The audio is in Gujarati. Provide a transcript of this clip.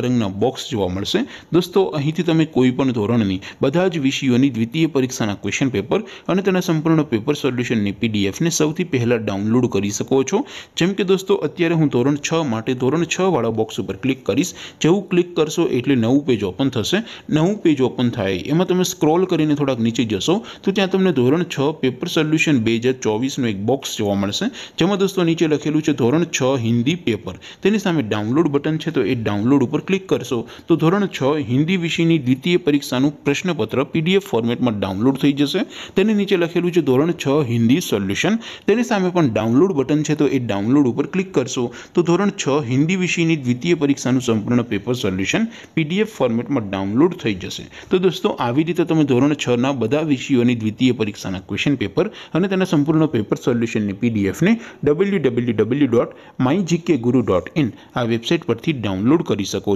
અરિંગનો બોક્સ જોવા મળશે દોસ્તો અહીંથી તમે કોઈપણ ધોરણની બધા જ વિષયોની દ્વિતીય પરીક્ષાના ક્વેશ્ચન પેપર અને તેના સંપૂર્ણ પેપર સોલ્યુશનની પીડીએફ ને સૌથી પહેલા ડાઉનલોડ કરી શકો છો જેમ કે દોસ્તો અત્યારે હું ધોરણ 6 માટે ધોરણ 6 વાળો બોક્સ ઉપર ક્લિક કરીશ જેવું ક્લિક કરશો એટલે નવું પેજ ઓપન થશે નવું પેજ ઓપન થાય એમાં તમે સ્ક્રોલ કરીને થોડક નીચે જશો તો ત્યાં તમને ધોરણ 6 પેપર સોલ્યુશન 2024 નો એક બોક્સ જોવા મળશે જેમાં દોસ્તો નીચે લખેલું છે ધોરણ 6 હિન્દી પેપર તેની સામે ડાઉનલોડ બટન છે તો એ ડાઉનલોડ ઉપર ક્લિક કરશો તો ધોરણ 6 હિન્દી વિષયની દ્વિતીય પરીક્ષાનું પ્રશ્નપત્ર પીડીએફ ફોર્મેટમાં ડાઉનલોડ થઈ જશે તેની નીચે લખેલું છે ધોરણ 6 હિન્દી સોલ્યુશન તેની સામે પણ ડાઉનલોડ બટન છે તો એ ડાઉનલોડ ઉપર ક્લિક કરશો તો ધોરણ 6 હિન્દી વિષયની દ્વિતીય પરીક્ષાનું સંપૂર્ણ પેપર સોલ્યુશન પીડીએફ ફોર્મેટમાં ડાઉનલોડ થઈ જશે તો દોસ્તો આવી રીતે તમે ધોરણ 6 ના બધા વિષયોની દ્વિતીય પરીક્ષાના ક્વેશ્ચન પેપર અને તેના સંપૂર્ણનો પેપર સોલ્યુશન ને પીડીએફ ને www.mygkguru.in આ વેબસાઈટ પરથી ડાઉનલોડ કરી શકો છો